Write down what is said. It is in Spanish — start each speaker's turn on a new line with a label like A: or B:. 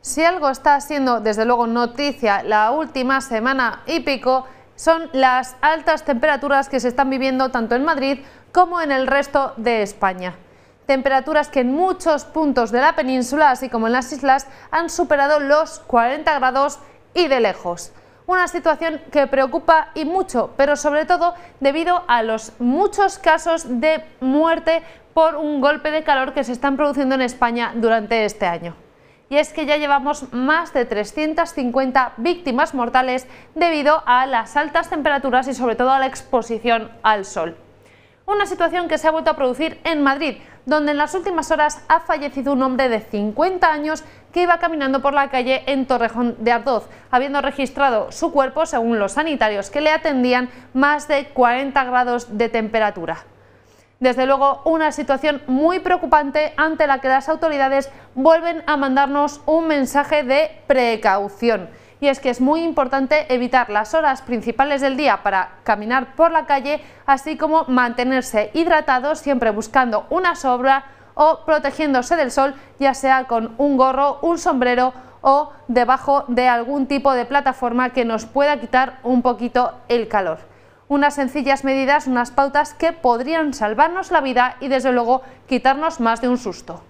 A: Si algo está siendo desde luego noticia la última semana y pico, son las altas temperaturas que se están viviendo tanto en Madrid como en el resto de España. Temperaturas que en muchos puntos de la península, así como en las islas, han superado los 40 grados y de lejos. Una situación que preocupa y mucho, pero sobre todo debido a los muchos casos de muerte por un golpe de calor que se están produciendo en España durante este año y es que ya llevamos más de 350 víctimas mortales debido a las altas temperaturas y sobre todo a la exposición al sol. Una situación que se ha vuelto a producir en Madrid, donde en las últimas horas ha fallecido un hombre de 50 años que iba caminando por la calle en Torrejón de Ardoz, habiendo registrado su cuerpo, según los sanitarios que le atendían, más de 40 grados de temperatura. Desde luego, una situación muy preocupante ante la que las autoridades vuelven a mandarnos un mensaje de precaución. Y es que es muy importante evitar las horas principales del día para caminar por la calle, así como mantenerse hidratados, siempre buscando una sobra o protegiéndose del sol, ya sea con un gorro, un sombrero o debajo de algún tipo de plataforma que nos pueda quitar un poquito el calor unas sencillas medidas, unas pautas que podrían salvarnos la vida y desde luego quitarnos más de un susto.